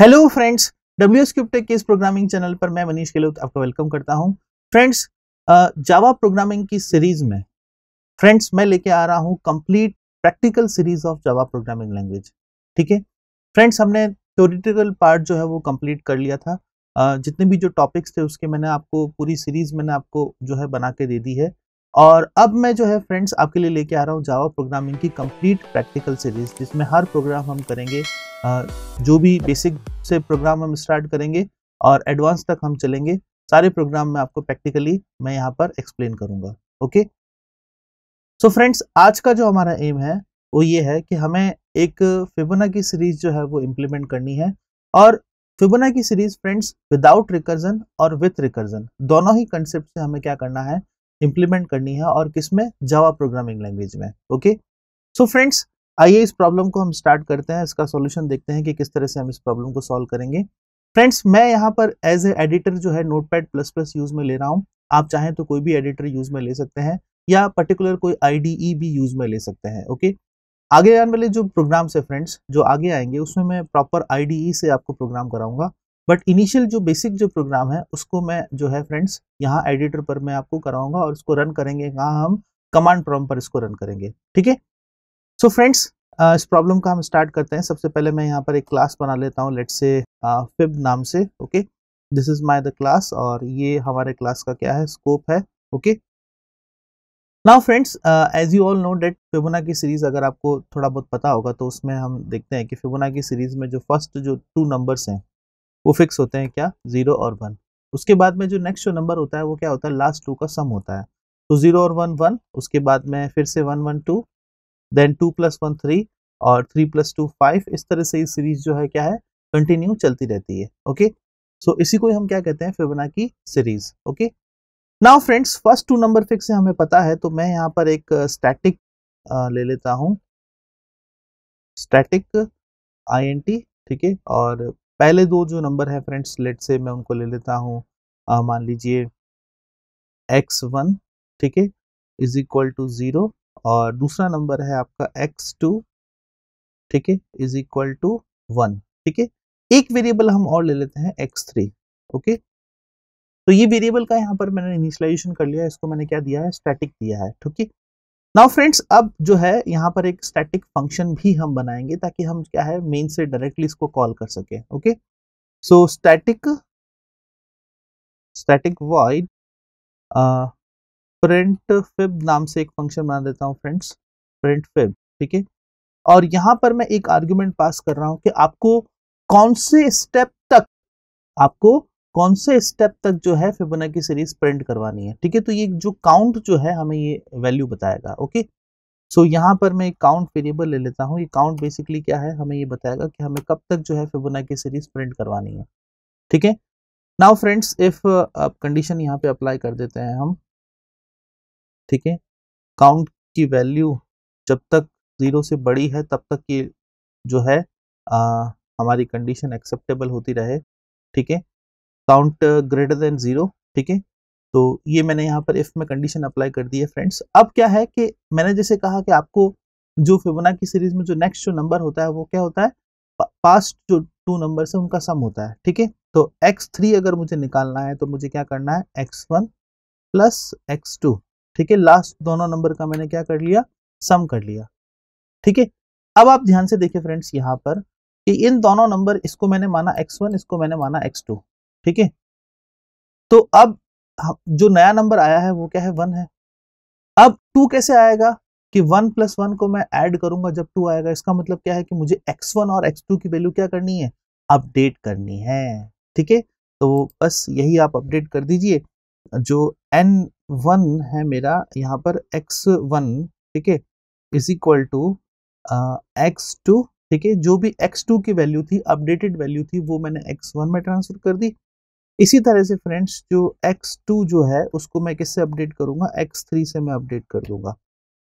Hello friends W स्क्रिप्टेक के इस programming channel पर मैं मनीष गहलोत आपका वेलकम करता हूं फ्रेंड्स जावा प्रोग्रामिंग की सीरीज में फ्रेंड्स मैं लेके आ रहा हूं complete practical series of Java programming language ठीक है फ्रेंड्स हमने थ्योरिटिकल पार्ट जो है वो कंप्लीट कर लिया था uh, जितने भी जो टॉपिक्स थे उसके मैंने आपको पूरी सीरीज मैंने आपको जो है बना के दे दी है और अब मैं जो है फ्रेंड्स आपके लिए लेके आ रहा हूँ जावा प्रोग्रामिंग की कंप्लीट प्रैक्टिकल सीरीज जिसमें हर प्रोग्राम हम करेंगे जो भी बेसिक से प्रोग्राम हम स्टार्ट करेंगे और एडवांस तक हम चलेंगे सारे प्रोग्राम में आपको प्रैक्टिकली मैं यहाँ पर एक्सप्लेन करूंगा ओके सो फ्रेंड्स आज का जो हमारा एम है वो ये है कि हमें एक फिबोना की सीरीज जो है वो इम्प्लीमेंट करनी है और Fibonacci series friends without recursion और विथ रिकर्जन दोनों ही कंसेप्ट से हमें क्या करना है इंप्लीमेंट करनी है और किस में जावा प्रोग्रामिंग लैंग्वेज में ओके सो फ्रेंड्स आइए इस प्रॉब्लम को हम स्टार्ट करते हैं इसका सॉल्यूशन देखते हैं कि किस तरह से हम इस प्रॉब्लम को सॉल्व करेंगे फ्रेंड्स मैं यहाँ पर एज ए एडिटर जो है नोटपैड प्लस प्लस यूज में ले रहा हूँ आप चाहें तो कोई भी एडिटर यूज में ले सकते हैं या पर्टिकुलर कोई आईडीई भी यूज में ले सकते हैं ओके आगे आने वाले जो प्रोग्राम्स है फ्रेंड्स जो आगे आएंगे उसमें मैं प्रॉपर आईडीई से आपको प्रोग्राम कराऊंगा बट इनिशियल जो बेसिक जो प्रोग्राम है उसको मैं जो है फ्रेंड्स यहाँ एडिटर पर मैं आपको कराऊंगा और इसको रन करेंगे कहाँ हम कमांड प्रॉम पर इसको रन करेंगे ठीक है सो फ्रेंड्स इस प्रॉब्लम का हम स्टार्ट करते हैं सबसे पहले मैं यहाँ पर एक क्लास बना लेता हूँ लेट से फिब नाम से okay this is my the class और ये हमारे क्लास का क्या है स्कोप है okay now friends as you all know that Fibonacci series अगर आपको थोड़ा बहुत पता होगा तो उसमें हम देखते हैं कि फिबोना की सीरीज़ में जो फर्स्ट जो टू नंबर्स हैं वो फिक्स होते हैं क्या जीरो और वन उसके बाद में जो नेक्स्ट जो नंबर होता है वो क्या होता है लास्ट टू का सम होता है तो जीरो और वन वन उसके बाद में फिर से one one two then two plus one three और थ्री प्लस टू फाइव इस तरह से ये सीरीज जो है क्या है कंटिन्यू चलती रहती है ओके सो so, इसी को हम क्या कहते हैं Fibonacci series okay now friends first two number fix है हमें पता है तो मैं यहाँ पर एक स्टैटिक uh, uh, ले लेता हूँ स्टैटिक आई एन टी ठीक है और पहले दो जो नंबर है फ्रेंड्स लेट से मैं उनको ले लेता हूँ मान लीजिए एक्स वन ठीक है इज इक्वल टू ज़ीरो और दूसरा नंबर है आपका एक्स टू ठीक है इज इक्वल टू वन ठीक है एक वेरिएबल हम और ले लेते हैं एक्स थ्री ओके तो ये वेरिएबल का यहाँ पर मैंने इनिशियलाइजेशन कर लिया है इसको मैंने क्या दिया है स्टैटिक दिया है ठीक है नाउ फ्रेंड्स अब जो है यहाँ पर एक स्टैटिक फंक्शन भी हम बनाएंगे ताकि हम क्या है मेन से डायरेक्टली इसको कॉल कर सके okay so static static void print fib नाम से एक फंक्शन बना देता हूँ फ्रेंड्स प्रिंट फिब ठीक है और यहाँ पर मैं एक आर्ग्यूमेंट पास कर रहा हूँ कि आपको कौन से स्टेप तक आपको कौन से स्टेप तक जो है की सीरीज प्रिंट करवानी है ठीक है तो ये जो काउंट जो है हमें ये वैल्यू बताएगा ओके सो so, यहाँ पर मैं काउंट वेरिएबल ले लेता हूँ ये काउंट बेसिकली क्या है हमें ये बताएगा कि हमें कब तक जो है की सीरीज प्रिंट करवानी है ठीक है नाउ फ्रेंड्स इफ कंडीशन यहाँ पे अप्लाई कर देते हैं हम ठीक है काउंट की वैल्यू जब तक ज़ीरो से बड़ी है तब तक ये जो है आ, uh, हमारी कंडीशन एक्सेप्टेबल होती रहे ठीक है काउंट ग्रेटर देन ज़ीरो ठीक है तो ये मैंने यहाँ पर इफ़ में कंडीशन अप्लाई कर दी है फ्रेंड्स अब क्या है कि मैंने जैसे कहा कि आपको जो फिबोना की सीरीज में जो नेक्स्ट जो नंबर होता है वो क्या होता है पास्ट जो टू नंबर से उनका सम होता है ठीक है तो एक्स थ्री अगर मुझे निकालना है तो मुझे क्या करना है X one plus X two ठीक है लास्ट दोनों नंबर का मैंने क्या कर लिया सम कर लिया ठीक है अब आप ध्यान से देखिए फ्रेंड्स यहाँ पर कि इन दोनों नंबर इसको मैंने माना एक्स वन इसको मैंने माना एक्स टू ठीक है तो अब जो नया नंबर आया है वो क्या है वन है अब टू कैसे आएगा कि वन प्लस वन को मैं ऐड करूंगा जब टू आएगा इसका मतलब क्या है कि मुझे एक्स वन और एक्स टू की वैल्यू क्या करनी है अपडेट करनी है ठीक है तो बस यही आप अपडेट कर दीजिए जो एन वन है मेरा यहाँ पर एक्स वन ठीक है is equal to X two ठीक है जो भी एक्स टू की वैल्यू थी अपडेटेड वैल्यू थी वो मैंने एक्स वन में ट्रांसफर कर दी इसी तरह से फ्रेंड्स जो x2 जो है उसको मैं किससे अपडेट करूंगा x3 से मैं अपडेट कर दूंगा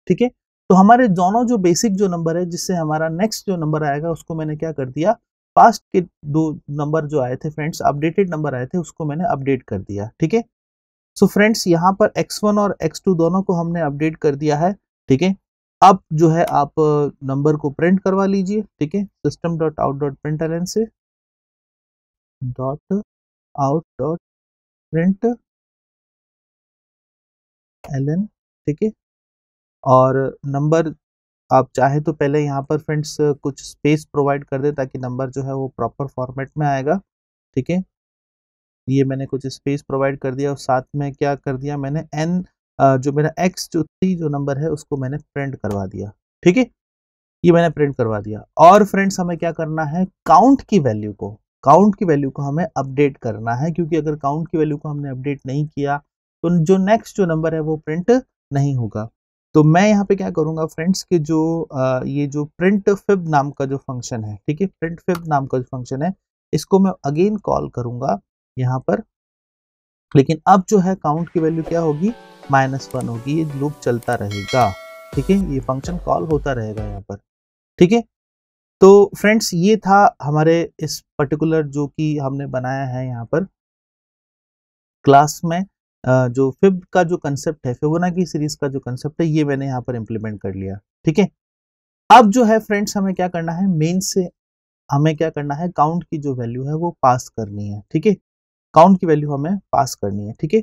ठीक है तो हमारे दोनों जो बेसिक जो नंबर है जिससे हमारा नेक्स्ट जो नंबर आएगा उसको मैंने क्या कर दिया पास्ट के दो नंबर जो आए थे फ्रेंड्स अपडेटेड नंबर आए थे उसको मैंने अपडेट कर दिया ठीक है सो फ्रेंड्स यहाँ पर वन और टू दोनों को हमने अपडेट कर दिया है ठीक है अब जो है आप नंबर को प्रिंट करवा लीजिए ठीक है system dot out dot print से dot dot print L N ठीक है और नंबर आप चाहे तो पहले यहाँ पर फ्रेंड्स कुछ स्पेस प्रोवाइड कर दे ताकि नंबर जो है वो प्रॉपर फॉर्मेट में आएगा ठीक है ये मैंने कुछ स्पेस प्रोवाइड कर दिया और साथ में क्या कर दिया मैंने एन जो मेरा एक्स जो थ्री जो नंबर है उसको मैंने प्रिंट करवा दिया ठीक है ये मैंने प्रिंट करवा दिया और फ्रेंड्स हमें क्या करना है काउंट की वैल्यू को काउंट की वैल्यू को हमें अपडेट करना है क्योंकि अगर काउंट की वैल्यू को हमने अपडेट नहीं किया तो जो नेक्स्ट जो नंबर है वो प्रिंट नहीं होगा तो मैं यहाँ पे क्या करूँगा फ्रेंड्स के जो आ, ये जो प्रिंट फिब नाम का जो फंक्शन है ठीक है प्रिंट फिब नाम का जो फंक्शन है इसको मैं अगेन कॉल करूँगा यहाँ पर लेकिन अब जो है काउंट की वैल्यू क्या होगी माइनस वन होगी ये लूप चलता रहेगा ठीक है ये फंक्शन कॉल होता रहेगा यहाँ पर ठीक है तो फ्रेंड्स ये था हमारे इस पर्टिकुलर जो कि हमने बनाया है यहाँ पर क्लास में जो फिब का जो कंसेप्ट है की सीरीज का जो कंसेप्ट है ये मैंने यहाँ पर इम्प्लीमेंट कर लिया ठीक है अब जो है फ्रेंड्स हमें क्या करना है मेन से हमें क्या करना है काउंट की जो वैल्यू है वो पास करनी है ठीक है काउंट की वैल्यू हमें पास करनी है ठीक है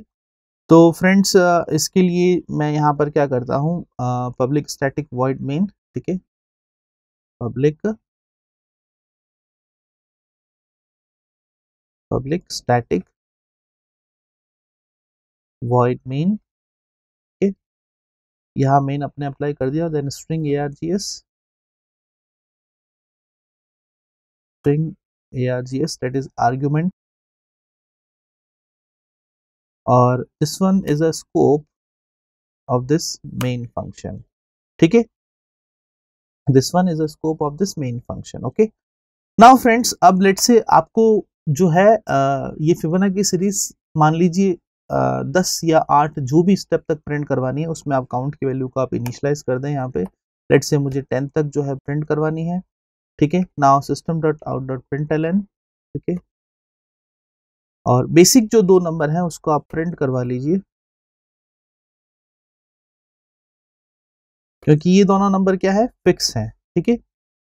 तो फ्रेंड्स इसके लिए मैं यहाँ पर क्या करता हूँ पब्लिक स्टैटिक वॉइड मेन ठीक है public public static void main ठीक है यहाँ main अपने apply कर दिया string A R G S that is argument और this one is a scope of this main function ठीक है this one is a scope of this main function okay now friends अब let's say आपको जो है आ, ये Fibonacci series मान लीजिए दस या आठ जो भी स्टेप तक प्रिंट करवानी है उसमें आप काउंट की वैल्यू को आप इनिशलाइज कर दें यहाँ पे लेट से मुझे टेन तक जो है प्रिंट करवानी है ठीक है now system dot out dot print L N ठीक है और बेसिक जो दो नंबर हैं उसको आप प्रिंट करवा लीजिए क्योंकि ये दोनों नंबर क्या है फिक्स हैं ठीक है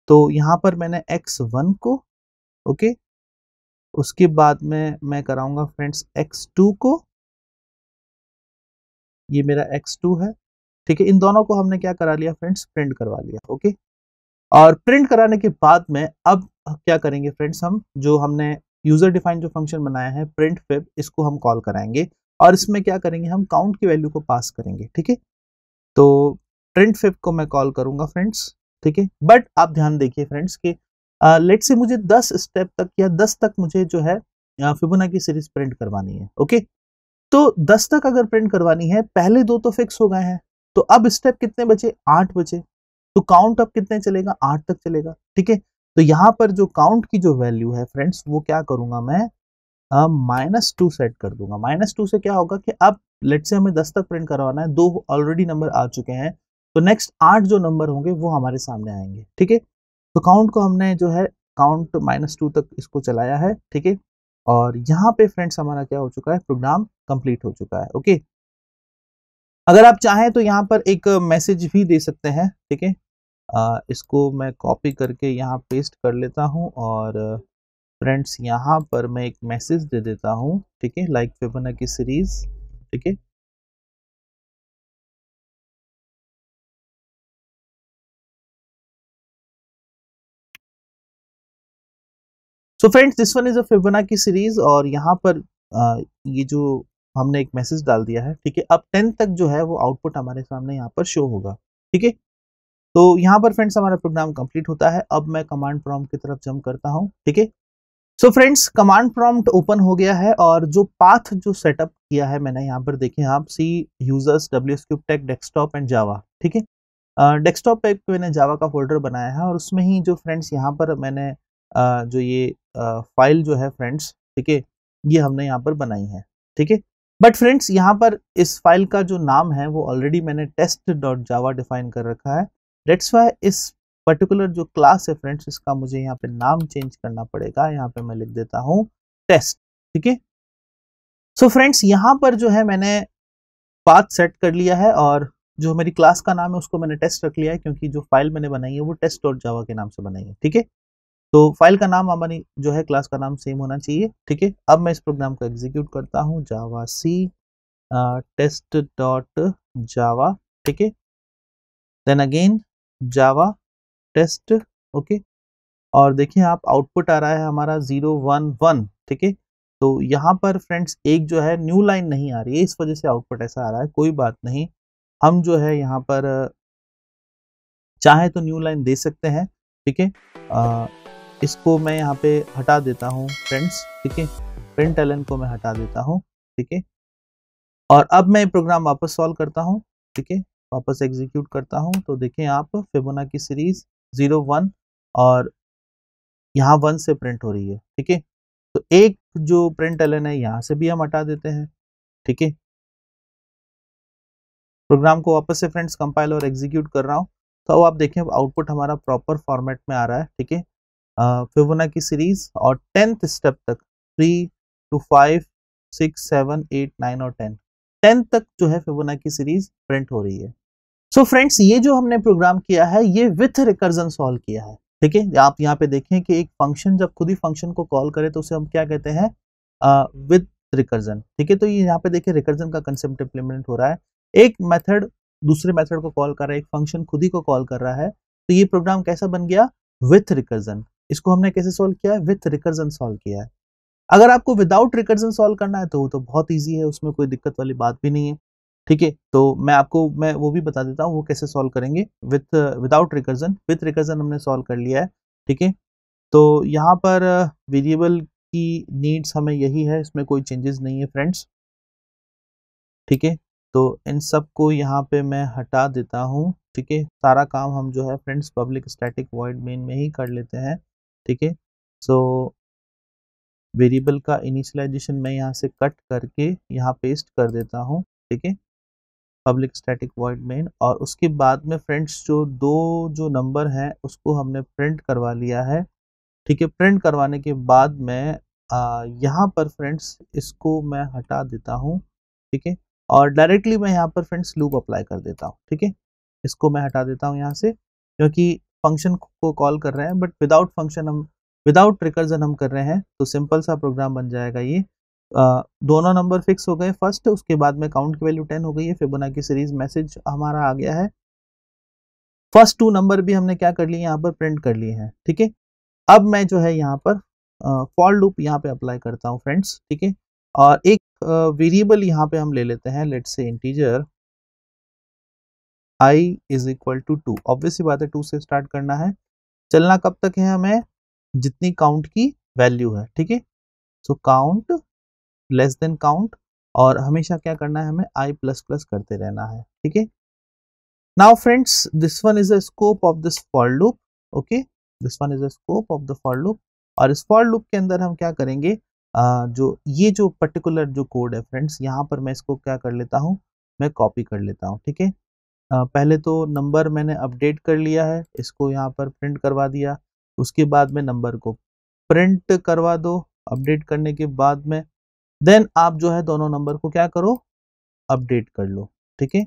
तो यहाँ पर मैंने एक्स वन को ओके उसके बाद में मैं कराऊंगा फ्रेंड्स एक्स टू को ये मेरा एक्स टू है ठीक है इन दोनों को हमने क्या करा लिया फ्रेंड्स प्रिंट करवा लिया ओके और प्रिंट कराने के बाद में अब क्या करेंगे फ्रेंड्स हम जो हमने यूजर डिफाइन जो फंक्शन बनाया है प्रिंट फेब इसको हम कॉल कराएंगे और इसमें क्या करेंगे हम काउंट की वैल्यू को पास करेंगे ठीक है तो प्रिंट फेब को मैं कॉल करूंगा फ्रेंड्स ठीक है बट आप ध्यान देखिए फ्रेंड्स कि लेट से मुझे दस स्टेप तक या दस तक मुझे जो है फिबोना की सीरीज प्रिंट करवानी है ओके तो दस तक अगर प्रिंट करवानी है पहले दो तो फिक्स हो गए हैं तो अब स्टेप कितने बचे आठ बचे तो काउंट अब कितने चलेगा आठ तक चलेगा ठीक है तो यहां पर जो काउंट की जो वैल्यू है फ्रेंड्स वो क्या करूंगा मैं माइनस टू सेट कर दूंगा माइनस टू से क्या होगा कि अब लेट से हमें दस तक प्रिंट करवाना है दो ऑलरेडी नंबर आ चुके हैं तो नेक्स्ट आठ जो नंबर होंगे वो हमारे सामने आएंगे ठीक है तो काउंट को हमने जो है काउंट माइनस टू तक इसको चलाया है ठीक है और यहाँ पे फ्रेंड्स हमारा क्या हो चुका है प्रोग्राम कंप्लीट हो चुका है ओके अगर आप चाहें तो यहाँ पर एक मैसेज भी दे सकते हैं ठीक है इसको मैं कॉपी करके यहाँ पेस्ट कर लेता हूँ और फ्रेंड्स यहाँ पर मैं एक मैसेज दे देता हूँ ठीक है लाइक फेबना की सीरीज ठीक है so friends this one is a Fibonacci series और यहाँ पर आ, ये जो हमने एक मैसेज डाल दिया है ठीक है अब टेंथ तक जो है वो आउटपुट हमारे सामने यहाँ पर शो होगा ठीक है तो यहाँ पर फ्रेंड्स हमारा प्रोग्राम कंप्लीट होता है अब मैं कमांड प्रॉम्प्ट की तरफ जंप करता हूँ ठीक है so friends command prompt open हो गया है और जो पाथ जो सेटअप किया है मैंने यहाँ पर देखे आप C users W scube tech desktop and Java ठीक है डेस्कटॉप पे मैंने जावा का फोल्डर बनाया है और उसमें ही जो फ्रेंड्स यहाँ पर मैंने uh, जो ये फाइल जो है फ्रेंड्स ठीक है ये हमने यहाँ पर बनाई है ठीक है बट फ्रेंड्स यहाँ पर इस फाइल का जो नाम है वो ऑलरेडी मैंने टेस्ट डॉट जावा डिफाइन कर रखा है डेट्स वाई इस पर्टिकुलर जो क्लास है फ्रेंड्स इसका मुझे यहाँ पे नाम चेंज करना पड़ेगा यहाँ पे मैं लिख देता हूँ टेस्ट ठीक है सो फ्रेंड्स यहाँ पर जो है मैंने पाथ सेट कर लिया है और जो मेरी क्लास का नाम है उसको मैंने टेस्ट रख लिया है क्योंकि जो फाइल मैंने बनाई है वो टेस्ट डॉट जावा के नाम से बनाई है ठीक है तो फाइल का नाम हमारी जो है क्लास का नाम सेम होना चाहिए ठीक है अब मैं इस प्रोग्राम को एग्जीक्यूट करता हूँ जावा सी टेस्ट डॉट जावा ठीक है then again Java test okay और देखिए आप आउटपुट आ रहा है हमारा जीरो वन वन ठीक है तो यहाँ पर फ्रेंड्स एक जो है न्यू लाइन नहीं आ रही है इस वजह से आउटपुट ऐसा आ रहा है कोई बात नहीं हम जो है यहाँ पर चाहे तो न्यू लाइन दे सकते हैं ठीक है इसको मैं यहाँ पे हटा देता हूँ फ्रेंड्स ठीक है प्रिंट एलन को मैं हटा देता हूँ ठीक है और अब मैं प्रोग्राम वापस सॉल्व करता हूँ ठीक है वापस एग्जीक्यूट करता हूँ तो देखें आप फेबोना की सीरीज ज़ीरो वन और यहाँ वन से प्रिंट हो रही है ठीक है तो एक जो प्रिंट एलन है यहाँ से भी हम हटा देते हैं ठीक है प्रोग्राम को वापस से फ्रेंड्स कंपाइल और एग्जीक्यूट कर रहा हूँ तो आप देखें आउटपुट हमारा प्रॉपर फॉर्मेट में आ रहा है ठीक है फिबोनाची सीरीज और टेंथ स्टेप तक three two five six seven eight nine और टेन टेंथ तक जो है फिबोनाची सीरीज प्रिंट हो रही है सो so फ्रेंड्स ये जो हमने प्रोग्राम किया है ये विथ रिकर्जन सॉल्व किया है ठीक है आप यहाँ पे देखें कि एक फंक्शन जब खुद ही फंक्शन को कॉल करे तो उसे हम क्या कहते हैं विथ रिकर्जन ठीक है तो ये यहाँ पे देखिए रिकर्जन का कंसेप्ट इम्प्लीमेंट हो रहा है एक मेथड दूसरे मेथड को कॉल कर रहा है एक फंक्शन खुद ही को कॉल कर रहा है तो ये प्रोग्राम कैसा बन गया विथ रिकर्जन इसको हमने कैसे सॉल्व किया है विथ रिकर्जन सॉल्व किया है अगर आपको विदाउट रिकर्जन सॉल्व करना है तो वो तो बहुत ईजी है उसमें कोई दिक्कत वाली बात भी नहीं है ठीक है तो मैं आपको मैं वो भी बता देता हूँ वो कैसे सॉल्व करेंगे with without recursion with recursion हमने सॉल्व कर लिया है ठीक है तो यहाँ पर वेरिएबल की नीड्स हमें यही है इसमें कोई चेंजेस नहीं है फ्रेंड्स ठीक है तो इन सब को यहाँ पे मैं हटा देता हूँ ठीक है सारा काम हम जो है friends public static void main में ही कर लेते हैं ठीक है सो वेरिएबल का इनिशलाइजेशन मैं यहाँ से कट करके यहाँ पेस्ट कर देता हूँ ठीक है पब्लिक स्टैटिक वॉइड मेन और उसके बाद में फ्रेंड्स जो दो जो नंबर हैं उसको हमने प्रिंट करवा लिया है ठीक है प्रिंट करवाने के बाद में यहाँ पर फ्रेंड्स इसको मैं हटा देता हूँ ठीक है और डायरेक्टली मैं यहाँ पर फ्रेंड्स लूप अप्लाई कर देता हूँ ठीक है इसको मैं हटा देता हूँ यहाँ से क्योंकि फंक्शन को कॉल कर रहे हैं बट विदाउट फंक्शन हम विदाउट रिकर्जन हम कर रहे हैं तो सिंपल सा प्रोग्राम बन जाएगा ये आ, दोनों नंबर फिक्स हो गए फर्स्ट उसके बाद में काउंट की वैल्यू टेन हो गई है फिबोना की सीरीज मैसेज हमारा आ गया है फर्स्ट टू नंबर भी हमने क्या कर लिए यहाँ पर प्रिंट कर लिए हैं ठीक है थीके? अब मैं जो है यहाँ पर फॉल लूप यहाँ पे अप्लाई करता हूँ फ्रेंड्स ठीक है और एक वेरिएबल यहाँ पे हम ले लेते हैं let's say integer i is equal to two obviously बात है टू से स्टार्ट करना है चलना कब तक है हमें जितनी काउंट की वैल्यू है ठीक है so count less than count और हमेशा क्या करना है हमें i प्लस प्लस करते रहना है ठीक है now friends this one is a scope of this for loop okay this one is a scope of the for loop और इस फॉर loop के अंदर हम क्या करेंगे आ, जो ये जो पर्टिकुलर जो कोड है फ्रेंड्स यहाँ पर मैं इसको क्या कर लेता हूँ मैं कॉपी कर लेता हूँ ठीक है पहले तो नंबर मैंने अपडेट कर लिया है इसको यहाँ पर प्रिंट करवा दिया उसके बाद में नंबर को प्रिंट करवा दो अपडेट करने के बाद में देन आप जो है दोनों नंबर को क्या करो अपडेट कर लो ठीक है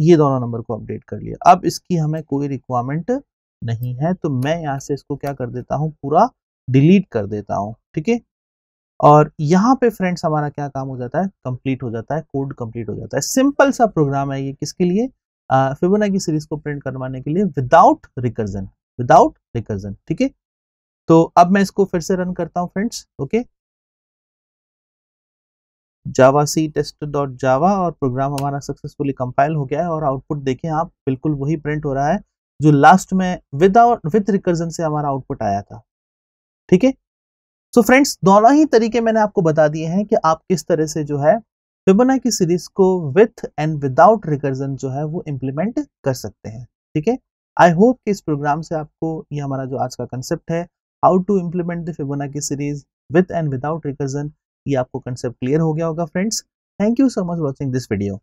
ये दोनों नंबर को अपडेट कर लिया अब इसकी हमें कोई रिक्वायरमेंट नहीं है तो मैं यहाँ से इसको क्या कर देता हूँ पूरा डिलीट कर देता हूँ ठीक है और यहाँ पे फ्रेंड्स हमारा क्या काम हो जाता है कंप्लीट हो जाता है कोड कंप्लीट हो जाता है सिंपल सा प्रोग्राम है ये किसके लिए फिबोना की सीरीज को प्रिंट करवाने के लिए विदाउट रिकर्जन विदाउट रिकर्जन ठीक है तो अब मैं इसको फिर से रन करता हूँ friends okay Java C test dot Java और प्रोग्राम हमारा सक्सेसफुली कंपाइल हो गया है और आउटपुट देखें आप बिल्कुल वही प्रिंट हो रहा है जो लास्ट में विदाउट विथ रिकर्जन से हमारा आउटपुट आया था ठीक है सो फ्रेंड्स दोनों ही तरीके मैंने आपको बता दिए हैं कि आप किस तरह से जो है फिबोना की सीरीज को विथ एंड विदाउट रिकर्जन जो है वो इम्प्लीमेंट कर सकते हैं ठीक है आई होप कि इस प्रोग्राम से आपको ये हमारा जो आज का कंसेप्ट है how to implement the Fibonacci series with and without recursion ये आपको कंसेप्ट क्लियर हो गया होगा friends thank you so much watching this video